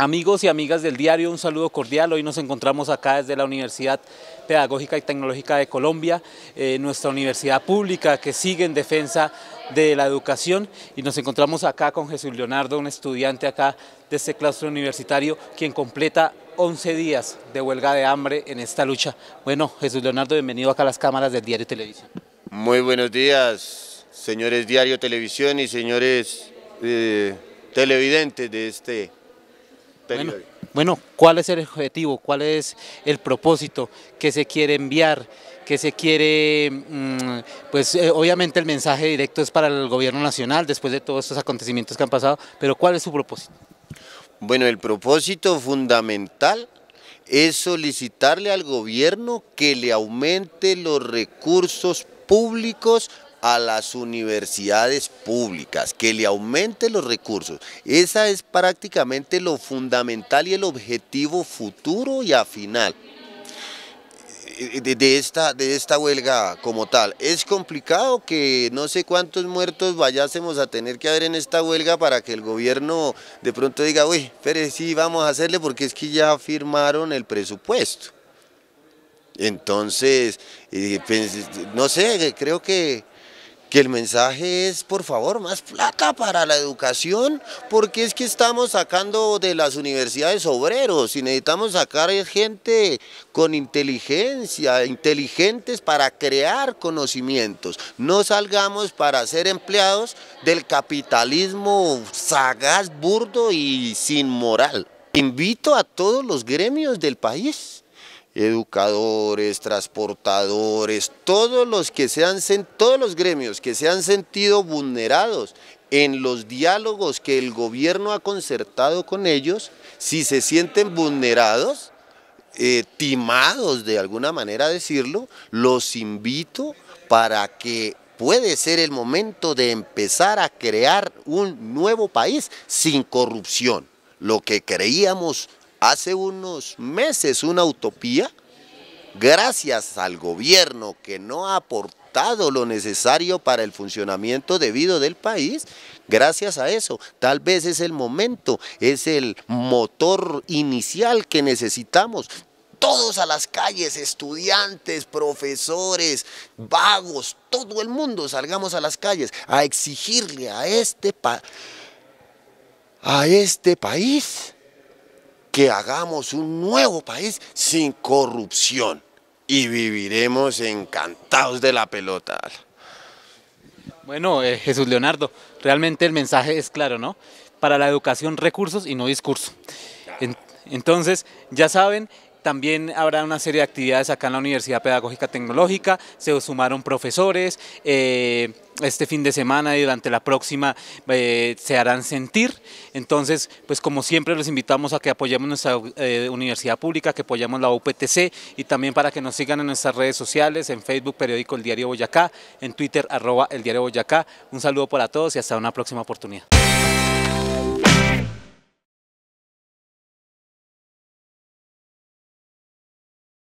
Amigos y amigas del diario, un saludo cordial. Hoy nos encontramos acá desde la Universidad Pedagógica y Tecnológica de Colombia, eh, nuestra universidad pública que sigue en defensa de la educación y nos encontramos acá con Jesús Leonardo, un estudiante acá de este claustro universitario, quien completa 11 días de huelga de hambre en esta lucha. Bueno, Jesús Leonardo, bienvenido acá a las cámaras del diario Televisión. Muy buenos días, señores diario Televisión y señores eh, televidentes de este bueno, ¿cuál es el objetivo? ¿Cuál es el propósito que se quiere enviar? que se quiere, mm, pues eh, obviamente el mensaje directo es para el gobierno nacional después de todos estos acontecimientos que han pasado, pero ¿cuál es su propósito? Bueno, el propósito fundamental es solicitarle al gobierno que le aumente los recursos públicos a las universidades públicas, que le aumente los recursos. Esa es prácticamente lo fundamental y el objetivo futuro y a final eh, de, esta, de esta huelga como tal. Es complicado que no sé cuántos muertos vayásemos a tener que haber en esta huelga para que el gobierno de pronto diga, uy, pero sí, vamos a hacerle porque es que ya firmaron el presupuesto. Entonces, eh, pues, no sé, creo que que el mensaje es, por favor, más plata para la educación, porque es que estamos sacando de las universidades obreros y necesitamos sacar gente con inteligencia, inteligentes para crear conocimientos. No salgamos para ser empleados del capitalismo sagaz, burdo y sin moral. Invito a todos los gremios del país educadores, transportadores, todos los que se han todos los gremios que se han sentido vulnerados en los diálogos que el gobierno ha concertado con ellos, si se sienten vulnerados, eh, timados de alguna manera decirlo, los invito para que puede ser el momento de empezar a crear un nuevo país sin corrupción. Lo que creíamos hace unos meses una utopía, gracias al gobierno que no ha aportado lo necesario para el funcionamiento debido del país, gracias a eso, tal vez es el momento, es el motor inicial que necesitamos. Todos a las calles, estudiantes, profesores, vagos, todo el mundo salgamos a las calles a exigirle a este, a este país que hagamos un nuevo país sin corrupción y viviremos encantados de la pelota. Bueno, eh, Jesús Leonardo, realmente el mensaje es claro, ¿no? Para la educación recursos y no discurso. entonces, ya saben, también habrá una serie de actividades acá en la Universidad Pedagógica Tecnológica, se sumaron profesores, eh, este fin de semana y durante la próxima eh, se harán sentir. Entonces, pues como siempre los invitamos a que apoyemos nuestra eh, universidad pública, que apoyemos la UPTC y también para que nos sigan en nuestras redes sociales, en Facebook, Periódico El Diario Boyacá, en Twitter, arroba El Diario Boyacá. Un saludo para todos y hasta una próxima oportunidad.